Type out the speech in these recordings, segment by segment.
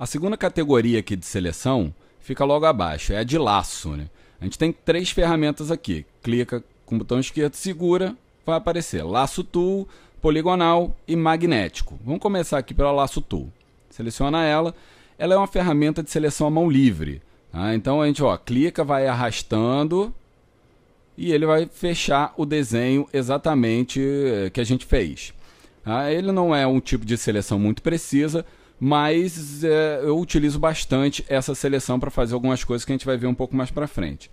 A segunda categoria aqui de seleção fica logo abaixo, é a de laço. Né? A gente tem três ferramentas aqui. Clica com o botão esquerdo, segura, vai aparecer laço tool, poligonal e magnético. Vamos começar aqui pela laço tool. Seleciona ela. Ela é uma ferramenta de seleção à mão livre. Tá? Então a gente ó, clica, vai arrastando e ele vai fechar o desenho exatamente eh, que a gente fez. Tá? Ele não é um tipo de seleção muito precisa, mas é, eu utilizo bastante essa seleção para fazer algumas coisas que a gente vai ver um pouco mais para frente.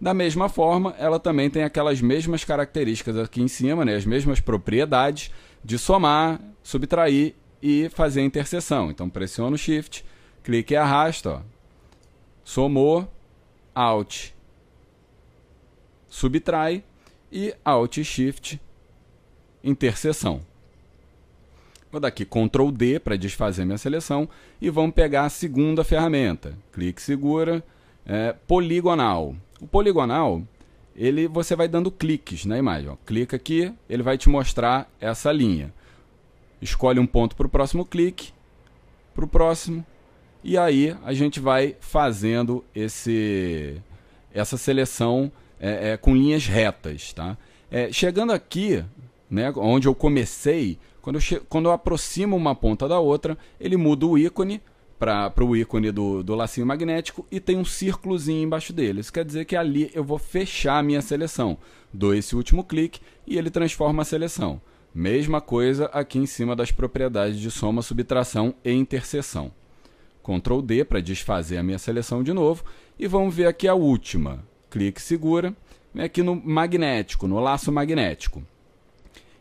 Da mesma forma, ela também tem aquelas mesmas características aqui em cima, né? as mesmas propriedades de somar, subtrair e fazer a interseção. Então pressiono Shift, clique e arrasta, ó. somou, Alt, subtrai e Alt Shift, interseção. Vou dar aqui Ctrl D para desfazer minha seleção e vamos pegar a segunda ferramenta. Clique, segura, é, poligonal. O poligonal, ele você vai dando cliques na imagem. Ó. Clica aqui, ele vai te mostrar essa linha. Escolhe um ponto para o próximo clique, para o próximo, e aí a gente vai fazendo esse, essa seleção é, é, com linhas retas. Tá? É, chegando aqui, né, onde eu comecei, quando eu, quando eu aproximo uma ponta da outra, ele muda o ícone para o ícone do, do lacinho magnético e tem um círculozinho embaixo dele. Isso quer dizer que ali eu vou fechar a minha seleção. Dou esse último clique e ele transforma a seleção. Mesma coisa aqui em cima das propriedades de soma, subtração e interseção. Ctrl D para desfazer a minha seleção de novo. E vamos ver aqui a última. Clique segura. Vem é aqui no magnético, no laço magnético.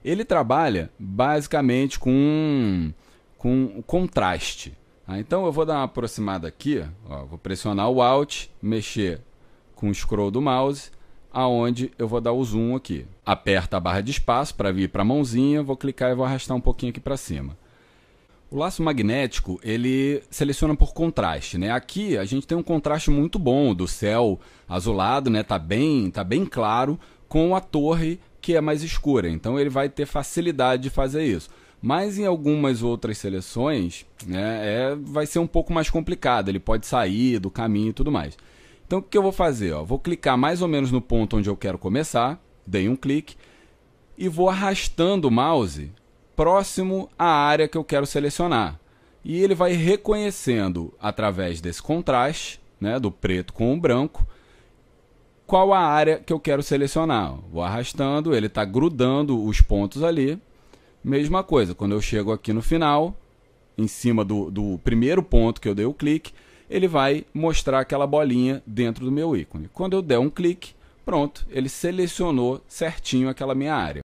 Ele trabalha basicamente com, com contraste. Tá? Então eu vou dar uma aproximada aqui, ó, vou pressionar o Alt, mexer com o scroll do mouse, aonde eu vou dar o zoom aqui. Aperta a barra de espaço para vir para a mãozinha, vou clicar e vou arrastar um pouquinho aqui para cima. O laço magnético, ele seleciona por contraste, né? Aqui a gente tem um contraste muito bom do céu azulado, né? Tá bem, tá bem claro com a torre é mais escura, então ele vai ter facilidade de fazer isso. Mas em algumas outras seleções, né, é, vai ser um pouco mais complicado, ele pode sair do caminho e tudo mais. Então o que eu vou fazer? Ó? Vou clicar mais ou menos no ponto onde eu quero começar, dei um clique, e vou arrastando o mouse próximo à área que eu quero selecionar. E ele vai reconhecendo através desse contraste, né, do preto com o branco, qual a área que eu quero selecionar. Vou arrastando, ele está grudando os pontos ali. Mesma coisa, quando eu chego aqui no final, em cima do, do primeiro ponto que eu dei o clique, ele vai mostrar aquela bolinha dentro do meu ícone. Quando eu der um clique, pronto, ele selecionou certinho aquela minha área.